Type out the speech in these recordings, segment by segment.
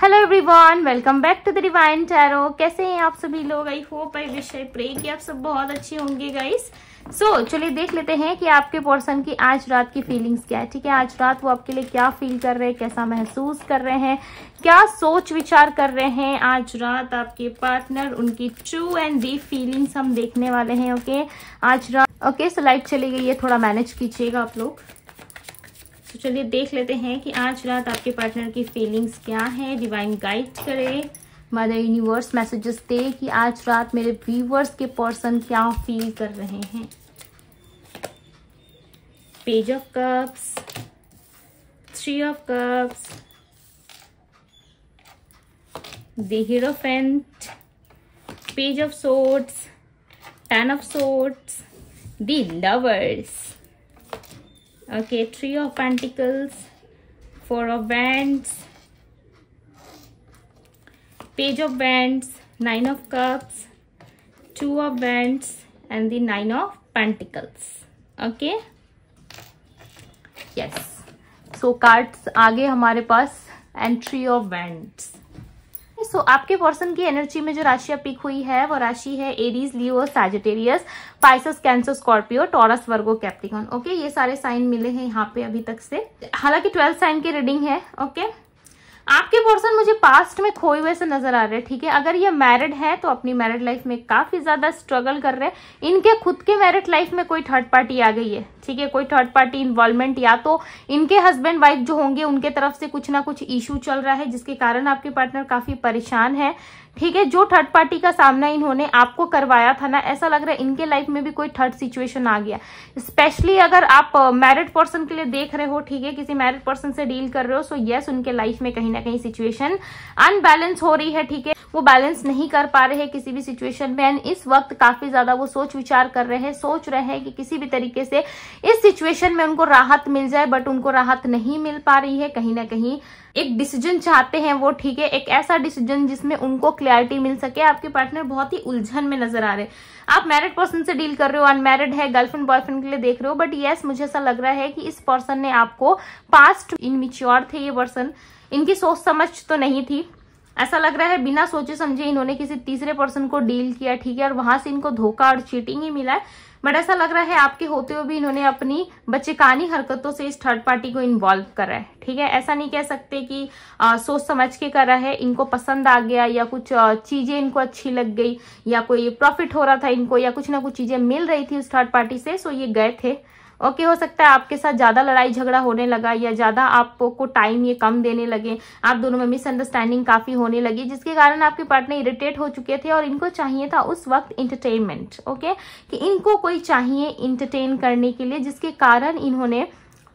Hello everyone welcome back to the divine tarot कैसे हैं आप सभी लोग I hope I wish I pray कि आप सब बहुत अच्छे होंगे गाइस सो so, चलिए देख लेते हैं कि आपके पर्सन की आज रात की फीलिंग्स क्या है ठीक है आज रात वो आपके लिए क्या फील कर रहे हैं कैसा महसूस कर रहे हैं क्या सोच विचार कर रहे हैं आज रात आपके पार्टनर उनकी ट्रू एंड डीप फीलिंग्स हम देखने वाले हैं ओके okay? आज रात ओके सो लाइट चली गई है थोड़ा मैनेज कीजिएगा आप लोग तो चलिए देख लेते हैं कि आज रात आपके पार्टनर की फीलिंग्स क्या है डिवाइन गाइड करे मदर यूनिवर्स मैसेजेस दे कि आज रात मेरे व्यूवर्स के पर्सन क्या फील कर रहे हैं page of cups three of cups दीरो page of of ten of of swords lovers okay three of pentacles four of wands page of wands nine of cups two of wands and the nine of pentacles okay yes so cards आगे हमारे पास three of wands so आपके person की energy में जो राशियां pick हुई है वो राशि है Aries Leo Sagittarius Pisces Cancer Scorpio Taurus Virgo Capricorn okay ये सारे साइन मिले हैं यहाँ पे अभी तक से हालांकि ट्वेल्थ साइन की रीडिंग है ओके आपके पर्सन मुझे पास्ट में खोए हुए से नजर आ रहे हैं ठीक है अगर ये मैरिड है तो अपनी मैरिड लाइफ में काफी ज्यादा स्ट्रगल कर रहे हैं इनके खुद के मैरिड लाइफ में कोई थर्ड पार्टी आ गई है ठीक है कोई थर्ड पार्टी इन्वॉल्वमेंट या तो इनके हस्बैंड वाइफ जो होंगे उनके तरफ से कुछ ना कुछ इशू चल रहा है जिसके कारण आपके पार्टनर काफी परेशान है ठीक है जो थर्ड पार्टी का सामना इन्होंने आपको करवाया था ना ऐसा लग रहा है इनके लाइफ में भी कोई थर्ड सिचुएशन आ गया स्पेशली अगर आप मैरिड पर्सन के लिए देख रहे हो ठीक है किसी मैरिड पर्सन से डील कर रहे हो सो यस उनके लाइफ में कहीं ना कहीं सिचुएशन अनबैलेंस हो रही है ठीक है वो बैलेंस नहीं कर पा रहे हैं किसी भी सिचुएशन में एंड इस वक्त काफी ज्यादा वो सोच विचार कर रहे हैं सोच रहे हैं कि किसी भी तरीके से इस सिचुएशन में उनको राहत मिल जाए बट उनको राहत नहीं मिल पा रही है कहीं ना कहीं एक डिसीजन चाहते हैं वो ठीक है एक ऐसा डिसीजन जिसमें उनको क्लैरिटी मिल सके आपके पार्टनर बहुत ही उलझन में नजर आ रहे आप मैरिड पर्सन से डील कर रहे हो अनमैरिड है गर्लफ्रेंड बॉयफ्रेंड के लिए देख रहे हो बट यस मुझे ऐसा लग रहा है कि इस पर्सन ने आपको पास्ट इनमिच्योर थे ये पर्सन इनकी सोच समझ तो नहीं थी ऐसा लग रहा है बिना सोचे समझे इन्होंने किसी तीसरे पर्सन को डील किया ठीक है और वहां से इनको धोखा और चीटिंग ही मिला है बट ऐसा लग रहा है आपके होते हुए भी इन्होंने अपनी बच्चेकानी हरकतों से इस थर्ड पार्टी को इन्वॉल्व करा है ठीक है ऐसा नहीं कह सकते कि आ, सोच समझ के करा है इनको पसंद आ गया या कुछ चीजें इनको अच्छी लग गई या कोई प्रॉफिट हो रहा था इनको या कुछ ना कुछ चीजें मिल रही थी उस थर्ड पार्टी से सो ये गए थे ओके हो सकता है आपके साथ ज़्यादा लड़ाई झगड़ा होने लगा या ज़्यादा आपको टाइम ये कम देने लगे आप दोनों में मिसअंडरस्टैंडिंग काफ़ी होने लगी जिसके कारण आपके पार्टनर इरिटेट हो चुके थे और इनको चाहिए था उस वक्त इंटरटेनमेंट ओके कि इनको कोई चाहिए इंटरटेन करने के लिए जिसके कारण इन्होंने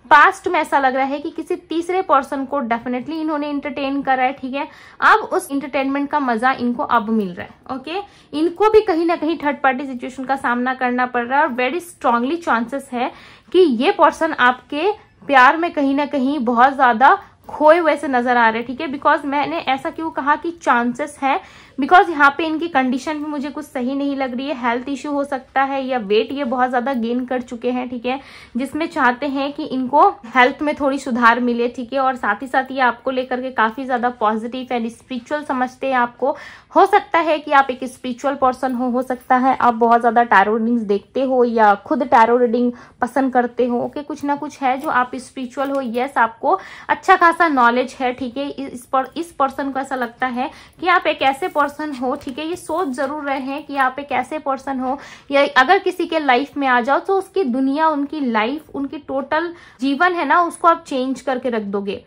पास्ट में ऐसा लग रहा है कि किसी तीसरे पर्सन को डेफिनेटली इन्होंने इंटरटेन करा है ठीक है अब उस इंटरटेनमेंट का मजा इनको अब मिल रहा है ओके इनको भी कहीं ना कहीं थर्ड पार्टी सिचुएशन का सामना करना पड़ रहा है और वेरी स्ट्रांगली चांसेस है कि ये पर्सन आपके प्यार में कहीं ना कहीं बहुत ज्यादा खोए हुए से नजर आ रहे हैं ठीक है बिकॉज मैंने ऐसा क्यों कहा कि चांसेस है बिकॉज यहाँ पे इनकी कंडीशन भी मुझे कुछ सही नहीं लग रही है हेल्थ इश्यू हो सकता है या वेट ये बहुत ज्यादा गेन कर चुके हैं ठीक है जिसमें चाहते हैं कि इनको हेल्थ में थोड़ी सुधार मिले ठीक है और साथ ही साथ ये आपको लेकर के काफी ज्यादा पॉजिटिव एंड स्पिरिचुअल समझते हैं आपको हो सकता है कि आप एक स्पिरिचुअल पर्सन हो हो सकता है आप बहुत ज्यादा टैरो रीडिंग देखते हो या खुद टैरो रीडिंग पसंद करते हो ओके कुछ ना कुछ है जो आप स्पिरिचुअल हो येस आपको अच्छा खासा सा नॉलेज है ठीक है इस पर इस पर्सन को ऐसा लगता है कि आप एक ऐसे पर्सन हो ठीक है ये सोच जरूर रहे हैं कि आप एक ऐसे पर्सन हो या अगर किसी के लाइफ में आ जाओ तो उसकी दुनिया उनकी लाइफ उनकी टोटल जीवन है ना उसको आप चेंज करके रख दोगे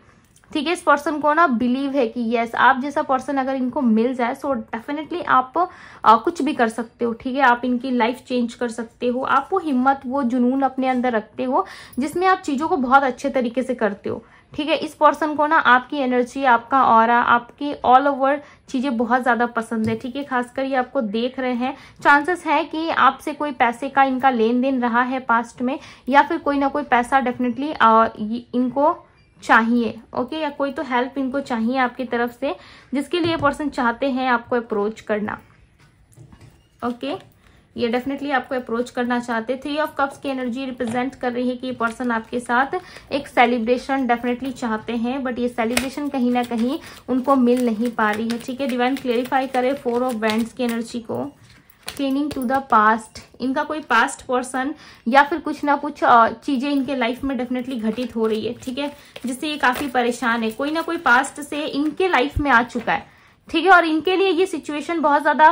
ठीक है इस पर्सन को ना बिलीव है कि यस आप जैसा पर्सन अगर इनको मिल जाए सो डेफिनेटली आप आ, कुछ भी कर सकते हो ठीक है आप इनकी लाइफ चेंज कर सकते हो आप वो हिम्मत वो जुनून अपने अंदर रखते हो जिसमें आप चीज़ों को बहुत अच्छे तरीके से करते हो ठीक है इस पर्सन को ना आपकी एनर्जी आपका और आपकी ऑल ओवर चीज़ें बहुत ज़्यादा पसंद है ठीक है खासकर ये आपको देख रहे हैं चांसेस है कि आपसे कोई पैसे का इनका लेन देन रहा है पास्ट में या फिर कोई ना कोई पैसा डेफिनेटली इनको चाहिए ओके या कोई तो हेल्प इनको चाहिए आपकी तरफ से जिसके लिए पर्सन चाहते हैं आपको अप्रोच करना ओके ये डेफिनेटली आपको अप्रोच करना चाहते थ्री ऑफ कप्स की एनर्जी रिप्रेजेंट कर रही है कि ये पर्सन आपके साथ एक सेलिब्रेशन डेफिनेटली चाहते हैं बट ये सेलिब्रेशन कहीं ना कहीं उनको मिल नहीं पा रही है ठीक है डिवाइन क्लेरिफाई करे फोर ऑफ बैंड की एनर्जी को क्लीनिंग टू द पास्ट इनका कोई पास्ट पर्सन या फिर कुछ ना कुछ चीज़ें इनके लाइफ में डेफिनेटली घटित हो रही है ठीक है जिससे ये काफ़ी परेशान है कोई ना कोई पास्ट से इनके लाइफ में आ चुका है ठीक है और इनके लिए ये सिचुएशन बहुत ज्यादा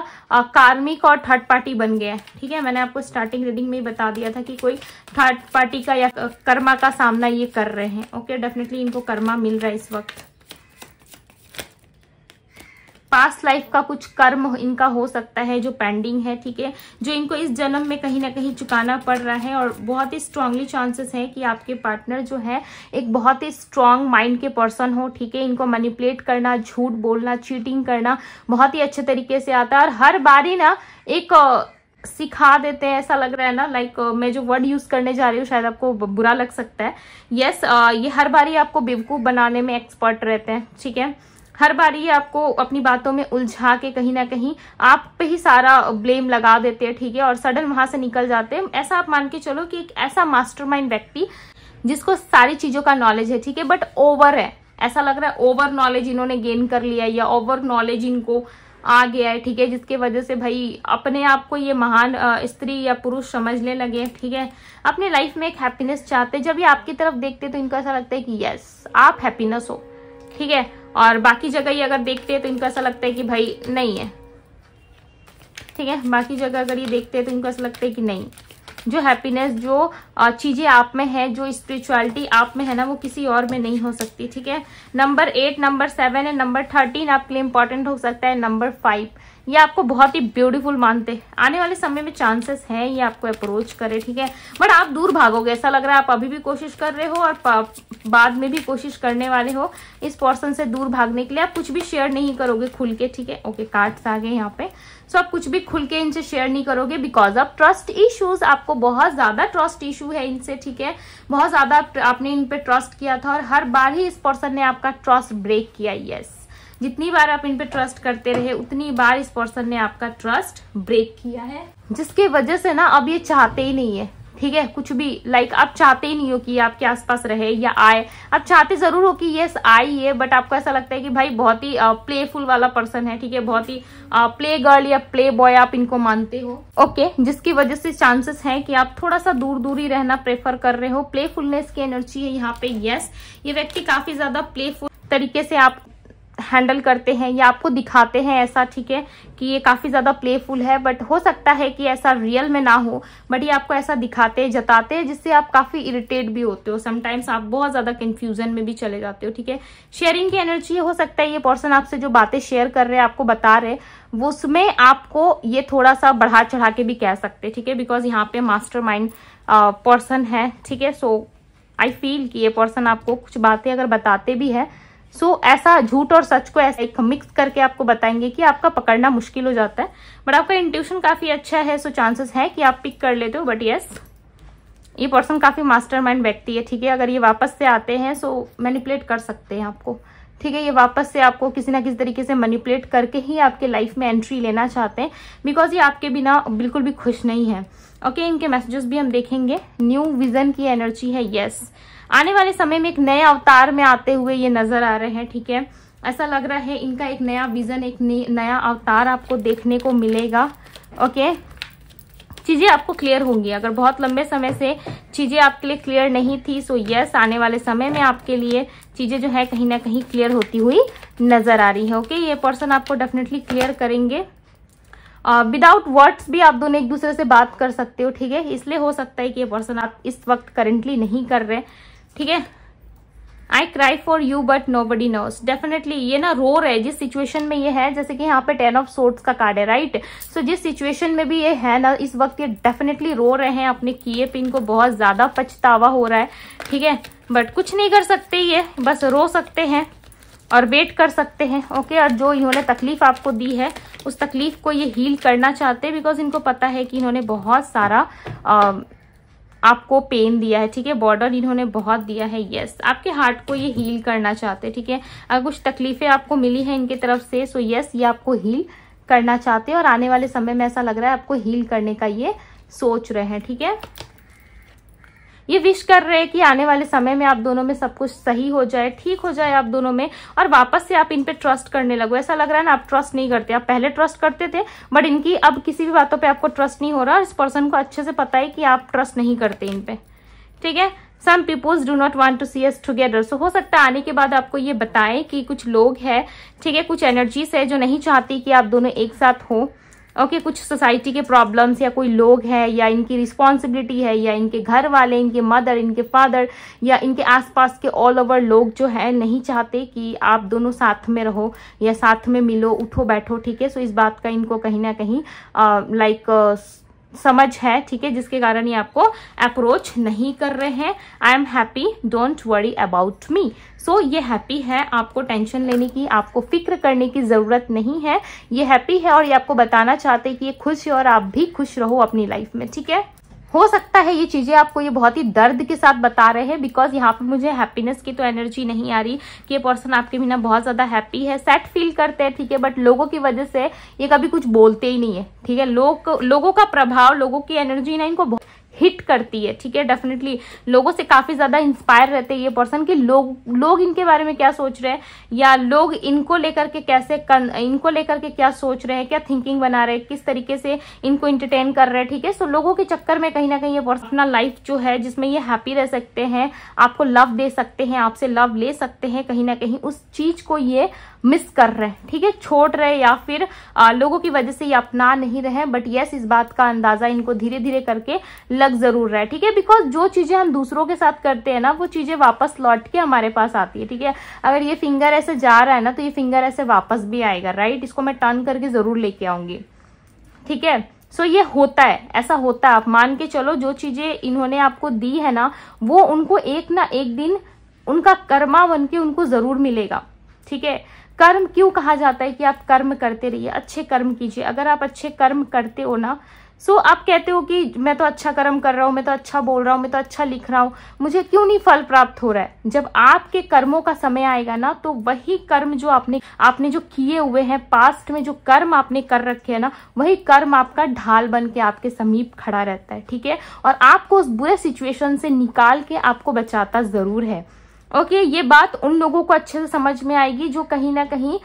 कार्मिक और थर्ड पार्टी बन गया है ठीक है मैंने आपको स्टार्टिंग रीडिंग में ही बता दिया था कि कोई थर्ड पार्टी का या कर्मा का सामना ये कर रहे हैं ओके डेफिनेटली इनको कर्मा मिल रहा है इस वक्त पास्ट लाइफ का कुछ कर्म इनका हो सकता है जो पेंडिंग है ठीक है जो इनको इस जन्म में कहीं ना कहीं चुकाना पड़ रहा है और बहुत ही स्ट्रांगली चांसेस है कि आपके पार्टनर जो है एक बहुत ही स्ट्रांग माइंड के पर्सन हो ठीक है इनको मनीपुलेट करना झूठ बोलना चीटिंग करना बहुत ही अच्छे तरीके से आता है और हर बार ही ना एक सिखा देते हैं ऐसा लग रहा है ना लाइक like, मैं जो वर्ड यूज करने जा रही हूँ शायद आपको बुरा लग सकता है यस yes, ये हर बार ही आपको बेवकूफ़ बनाने में एक्सपर्ट रहते हैं ठीक है हर बार ये आपको अपनी बातों में उलझा के कहीं ना कहीं आप पे ही सारा ब्लेम लगा देते हैं ठीक है और सडन वहां से निकल जाते हैं ऐसा आप मान के चलो कि एक ऐसा मास्टरमाइंड व्यक्ति जिसको सारी चीजों का नॉलेज है ठीक है बट ओवर है ऐसा लग रहा है ओवर नॉलेज इन्होंने गेन कर लिया या ओवर नॉलेज इनको आ गया है ठीक है जिसके वजह से भाई अपने आप को ये महान स्त्री या पुरुष समझने लगे हैं ठीक है अपने लाइफ में एक हैप्पीनेस चाहते जब ये आपकी तरफ देखते हैं तो इनको ऐसा लगता है कि यस आप हैप्पीनेस हो ठीक है और बाकी जगह ये अगर देखते हैं तो इनको ऐसा लगता है कि भाई नहीं है ठीक है बाकी जगह अगर ये देखते हैं तो इनको ऐसा लगता है कि नहीं जो हैप्पीनेस जो चीज़ें आप में है जो स्पिरिचुअलिटी आप में है ना वो किसी और में नहीं हो सकती ठीक है नंबर एट नंबर सेवन है नंबर थर्टीन आपके लिए इंपॉर्टेंट हो सकता है नंबर फाइव ये आपको बहुत ही ब्यूटीफुल मानते आने वाले समय में चांसेस हैं ये आपको अप्रोच करे ठीक है बट आप दूर भागोगे ऐसा लग रहा है आप अभी भी कोशिश कर रहे हो और बाद में भी कोशिश करने वाले हो इस पर्सन से दूर भागने के लिए आप कुछ भी शेयर नहीं करोगे खुल के ठीक है ओके कार्ड्स आ गए यहाँ पे सो आप कुछ भी खुल के इनसे शेयर नहीं करोगे बिकॉज आप ट्रस्ट इशूज आपको बहुत ज्यादा ट्रस्ट इशू है इनसे ठीक है बहुत ज्यादा आपने इन पे ट्रस्ट किया था और हर बार ही इस पर्सन ने आपका ट्रस्ट ब्रेक किया यस yes. जितनी बार आप इन पे ट्रस्ट करते रहे उतनी बार इस पर्सन ने आपका ट्रस्ट ब्रेक किया है जिसके वजह से ना अब ये चाहते ही नहीं है ठीक है कुछ भी लाइक आप चाहते ही नहीं हो कि आपके आसपास रहे या आए आप चाहते जरूर हो कि यस आई ये बट आपको ऐसा लगता है कि भाई बहुत ही प्लेफुल वाला पर्सन है ठीक है बहुत ही प्ले गर्ल या प्ले बॉय आप इनको मानते हो ओके okay, जिसकी वजह से चांसेस हैं कि आप थोड़ा सा दूर दूर ही रहना प्रेफर कर रहे हो प्लेफुलनेस की एनर्जी है यहाँ पे यस ये व्यक्ति काफी ज्यादा प्लेफुल तरीके से आप हैंडल करते हैं या आपको दिखाते हैं ऐसा ठीक है कि ये काफ़ी ज़्यादा प्लेफुल है बट हो सकता है कि ऐसा रियल में ना हो बट ये आपको ऐसा दिखाते हैं जताते हैं जिससे आप काफ़ी इरिटेट भी होते हो समटाइम्स आप बहुत ज़्यादा कन्फ्यूजन में भी चले जाते हो ठीक है शेयरिंग की एनर्जी हो सकता है ये पर्सन आपसे जो बातें शेयर कर रहे हैं आपको बता रहे वो उसमें आपको ये थोड़ा सा बढ़ा चढ़ा के भी कह सकते हैं ठीक है बिकॉज यहाँ पे मास्टर माइंड पर्सन है ठीक है सो आई फील कि ये पर्सन आपको कुछ बातें अगर बताते भी है सो so, ऐसा झूठ और सच को ऐसा एक मिक्स करके आपको बताएंगे कि आपका पकड़ना मुश्किल हो जाता है बट आपका इंट्यूशन काफी अच्छा है सो so चांसेस है कि आप पिक कर लेते हो बट यस ये पर्सन काफी मास्टरमाइंड व्यक्ति है ठीक है अगर ये वापस से आते हैं सो so मैनिपुलेट कर सकते हैं आपको ठीक है ये वापस से आपको किसी ना किसी तरीके से मैनिपुलेट करके ही आपके लाइफ में एंट्री लेना चाहते हैं बिकॉज ये आपके बिना बिल्कुल भी खुश नहीं है ओके okay, इनके मैसेजेस भी हम देखेंगे न्यू विजन की एनर्जी है यस yes. आने वाले समय में एक नए अवतार में आते हुए ये नजर आ रहे हैं ठीक है ऐसा लग रहा है इनका एक नया विजन एक नया अवतार आपको देखने को मिलेगा ओके चीज़ें आपको क्लियर होंगी अगर बहुत लंबे समय से चीज़ें आपके लिए क्लियर नहीं थी सो यस आने वाले समय में आपके लिए चीज़ें जो है कहीं ना कहीं क्लियर होती हुई नज़र आ रही है ओके ये पर्सन आपको डेफिनेटली क्लियर करेंगे विदाउट uh, वर्ड्स भी आप दोनों एक दूसरे से बात कर सकते हो ठीक है इसलिए हो सकता है कि ये पर्सन आप इस वक्त करेंटली नहीं कर रहे ठीक है I cry for you but nobody knows definitely ये ना रो है जिस सिचुएशन में ये है जैसे कि यहाँ पे टेन ऑफ सोर्ट्स का कार्ड है राइट सो so, जिस सिचुएशन में भी ये है ना इस वक्त ये डेफिनेटली रो रहे हैं अपने किए पे इनको बहुत ज्यादा पछतावा हो रहा है ठीक है बट कुछ नहीं कर सकते ये बस रो सकते हैं और वेट कर सकते हैं ओके और जो इन्होंने तकलीफ आपको दी है उस तकलीफ को ये हील करना चाहते हैं बिकॉज इनको पता है कि इन्होंने बहुत सारा आ, आपको पेन दिया है ठीक है बॉर्डर इन्होंने बहुत दिया है यस आपके हार्ट को ये हील करना चाहते हैं ठीक है अगर कुछ तकलीफें आपको मिली है इनके तरफ से सो यस ये आपको हील करना चाहते हैं और आने वाले समय में ऐसा लग रहा है आपको हील करने का ये सोच रहे हैं ठीक है ये विश कर रहे हैं कि आने वाले समय में आप दोनों में सब कुछ सही हो जाए ठीक हो जाए आप दोनों में और वापस से आप इन पे ट्रस्ट करने लगो ऐसा लग रहा है ना आप ट्रस्ट नहीं करते आप पहले ट्रस्ट करते थे बट इनकी अब किसी भी बातों पर आपको ट्रस्ट नहीं हो रहा और इस पर्सन को अच्छे से पता है कि आप ट्रस्ट नहीं करते इन ठीक है some peoples do not want to see us together so हो सकता है आने के बाद आपको ये बताएं कि कुछ लोग हैं ठीक है कुछ एनर्जीज है जो नहीं चाहती कि आप दोनों एक साथ हो ओके okay, कुछ सोसाइटी के प्रॉब्लम्स या कोई लोग हैं या इनकी रिस्पॉन्सिबिलिटी है या इनके घर वाले इनके मदर इनके फादर या इनके आसपास के ऑल ओवर लोग जो है नहीं चाहते कि आप दोनों साथ में रहो या साथ में मिलो उठो बैठो ठीक है सो इस बात का इनको कहीं ना कहीं लाइक uh, uh, समझ है ठीक है जिसके कारण ये आपको अप्रोच नहीं कर रहे हैं I am happy don't worry about me so ये हैप्पी है आपको टेंशन लेने की आपको फिक्र करने की ज़रूरत नहीं है ये हैप्पी है और ये आपको बताना चाहते हैं कि ये खुश है और आप भी खुश रहो अपनी लाइफ में ठीक है हो सकता है ये चीजें आपको ये बहुत ही दर्द के साथ बता रहे हैं बिकॉज यहाँ पर मुझे हैप्पीनेस की तो एनर्जी नहीं आ रही कि ये पर्सन आपके बिना बहुत ज्यादा हैप्पी है सेट फील करते हैं ठीक है बट लोगों की वजह से ये कभी कुछ बोलते ही नहीं है ठीक है लोग लोगों का प्रभाव लोगों की एनर्जी ना इनको बहुत हिट करती है ठीक है डेफिनेटली लोगों से काफ़ी ज़्यादा इंस्पायर रहते हैं ये पर्सन कि लोग लोग इनके बारे में क्या सोच रहे हैं या लोग इनको लेकर के कैसे कर, इनको लेकर के क्या सोच रहे हैं क्या थिंकिंग बना रहे हैं किस तरीके से इनको इंटरटेन कर रहे हैं ठीक है सो लोगों के चक्कर में कहीं ना कहीं ये पर्सनल लाइफ जो है जिसमें ये हैप्पी रह सकते हैं आपको लव दे सकते हैं आपसे लव ले सकते हैं कहीं ना कहीं उस चीज़ को ये मिस कर रहे हैं ठीक है छोड़ रहे या फिर आ, लोगों की वजह से ये अपना नहीं रहे बट यस इस बात का अंदाजा इनको धीरे धीरे करके लग अलग जरूर रहा है ठीक है बिकॉज जो चीजें हम दूसरों के साथ करते हैं ना वो चीजें वापस लौट के हमारे पास आती है ठीक है अगर ये फिंगर ऐसे जा रहा है ना तो ये फिंगर ऐसे वापस भी आएगा राइट इसको मैं टर्न करके जरूर लेके आऊंगी ठीक है सो so, ये होता है ऐसा होता है आप मान के चलो जो चीजें इन्होंने आपको दी है ना वो उनको एक ना एक दिन उनका कर्मा बन के उनको जरूर मिलेगा ठीक है कर्म क्यों कहा जाता है कि आप कर्म करते रहिए अच्छे कर्म कीजिए अगर आप अच्छे कर्म करते हो ना सो so, आप कहते हो कि मैं तो अच्छा कर्म कर रहा हूँ मैं तो अच्छा बोल रहा हूँ मैं तो अच्छा लिख रहा हूँ मुझे क्यों नहीं फल प्राप्त हो रहा है जब आपके कर्मों का समय आएगा ना तो वही कर्म जो आपने आपने जो किए हुए हैं पास्ट में जो कर्म आपने कर रखे है ना वही कर्म आपका ढाल बन के आपके समीप खड़ा रहता है ठीक है और आपको उस बुरे सिचुएशन से निकाल के आपको बचाता जरूर है ओके ये बात उन लोगों को अच्छे से समझ में आएगी जो कहीं ना कहीं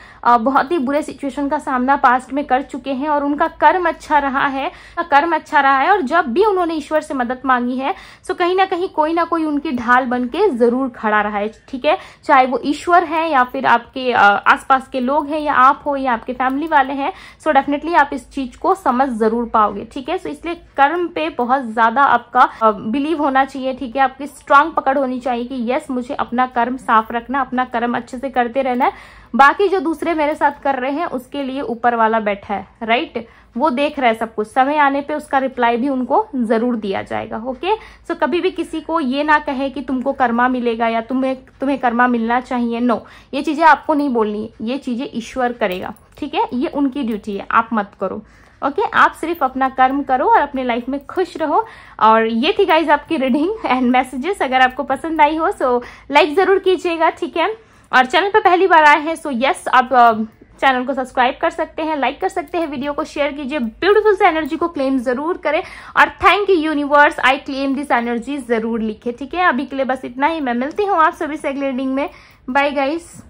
बहुत ही बुरे सिचुएशन का सामना पास्ट में कर चुके हैं और उनका कर्म अच्छा रहा है कर्म अच्छा रहा है और जब भी उन्होंने ईश्वर से मदद मांगी है सो तो कहीं ना कहीं कोई ना कोई उनकी ढाल बन के जरूर खड़ा रहा है ठीक है चाहे वो ईश्वर है या फिर आपके आसपास के लोग हैं या आप हो या आपके फैमिली वाले हैं सो डेफिनेटली आप इस चीज को समझ जरूर पाओगे ठीक है सो इसलिए कर्म पे बहुत ज्यादा आपका बिलीव होना चाहिए ठीक है आपकी स्ट्रांग पकड़ होनी चाहिए कि यस मुझे अपना अपना कर्म साफ रखना अपना कर्म अच्छे से करते रहना है बाकी जो दूसरे मेरे साथ कर रहे हैं उसके लिए ऊपर वाला बैठा है राइट वो देख रहा है सब कुछ समय आने पे उसका रिप्लाई भी उनको जरूर दिया जाएगा ओके सो so, कभी भी किसी को ये ना कहे कि तुमको कर्मा मिलेगा या तुम्हें तुम्हें कर्मा मिलना चाहिए नो ये चीजें आपको नहीं बोलनी ये चीजें ईश्वर करेगा ठीक है ये उनकी ड्यूटी है आप मत करो ओके okay, आप सिर्फ अपना कर्म करो और अपने लाइफ में खुश रहो और ये थी गाइज आपकी रीडिंग एंड मैसेजेस अगर आपको पसंद आई हो सो लाइक जरूर कीजिएगा ठीक है और चैनल पर पहली बार आए हैं सो यस आप uh, चैनल को सब्सक्राइब कर सकते हैं लाइक कर सकते हैं वीडियो को शेयर कीजिए ब्यूटीफुल से एनर्जी को क्लेम जरूर करें और thank you universe I claim this energy जरूर लिखे ठीक है अभी के लिए बस इतना ही मैं मिलती हूँ आप सभी से अगले रीडिंग में बाय गाइस